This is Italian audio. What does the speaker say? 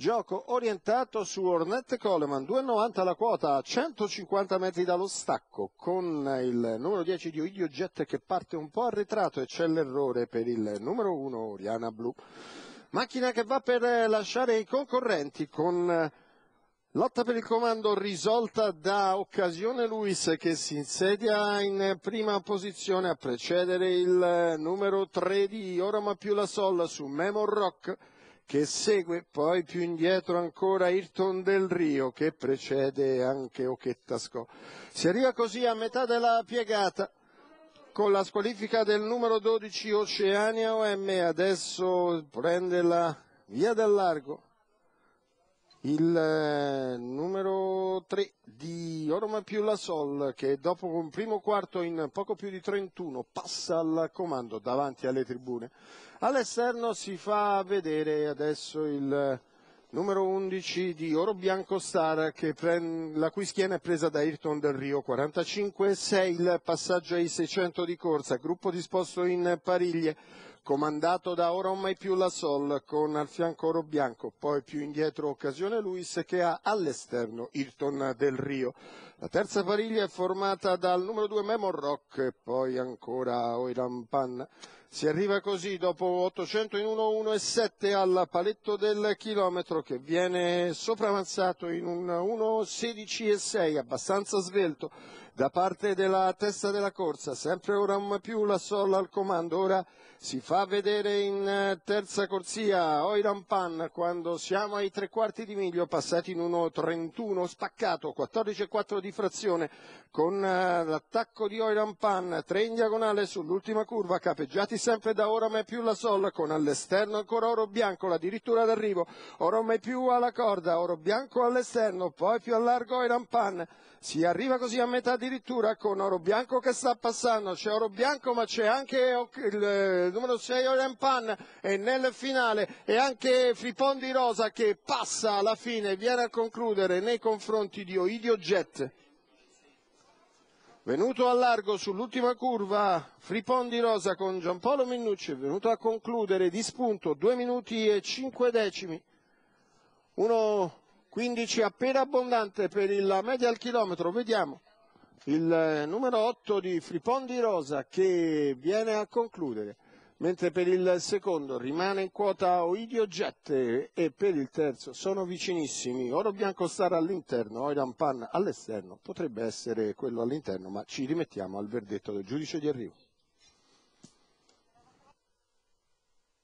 Gioco orientato su Ornette Coleman, 2,90 la quota a 150 metri dallo stacco, con il numero 10 di Oidio Jet che parte un po' arretrato e c'è l'errore per il numero 1 Oriana Blu. Macchina che va per lasciare i concorrenti con Lotta per il comando risolta da Occasione Luis che si insedia in prima posizione a precedere il numero 3 di Oroma più la Sol su Memo Rock che segue poi più indietro ancora Irton del Rio, che precede anche Occhettasco. Si arriva così a metà della piegata con la squalifica del numero 12 Oceania OM, adesso prende la via dal largo il eh, numero 3 di Oroma più la Sol che dopo un primo quarto in poco più di 31 passa al comando davanti alle tribune. All'esterno si fa vedere adesso il numero 11 di Oro Bianco Star prend, la cui schiena è presa da Ayrton del Rio 45-6 il passaggio ai 600 di corsa gruppo disposto in pariglie comandato da ora o mai più la Sol con al fianco Oro Bianco, poi più indietro occasione Luis che ha all'esterno Hilton del Rio. La terza pariglia è formata dal numero 2 Memon Rock e poi ancora Oiran Pan. Si arriva così dopo 800 in 1-1 e 7 al paletto del chilometro che viene sopravanzato in un 1-16 e 6 abbastanza svelto da parte della testa della corsa, sempre ora più la Sol al comando, ora si fa Va a vedere in eh, terza corsia Oiran Pan quando siamo ai tre quarti di miglio, passati in 1.31, spaccato, 14.4 di frazione con eh, l'attacco di Oiran Pan, 3 in diagonale sull'ultima curva, capeggiati sempre da Ora mai più la Sol, con all'esterno ancora Oro Bianco, addirittura d'arrivo, Oro mai più alla corda, Oro Bianco all'esterno, poi più a largo Oiran Pan, si arriva così a metà addirittura con Oro Bianco che sta passando, c'è Oro Bianco ma c'è anche eh, il numero 6 Sheoran Pan e nel finale è anche Fripon di Rosa che passa alla fine, viene a concludere nei confronti di Oidio Jet. Venuto a largo sull'ultima curva, Fripon di Rosa con Giampaolo Minnucci è venuto a concludere di spunto 2 minuti e 5 decimi. 1.15 appena abbondante per il media al chilometro, vediamo il eh, numero 8 di Fripon di Rosa che viene a concludere mentre per il secondo rimane in quota Oidio Gette e per il terzo sono vicinissimi Oro Bianco Star all'interno, Oidan Pan all'esterno, potrebbe essere quello all'interno ma ci rimettiamo al verdetto del giudice di arrivo.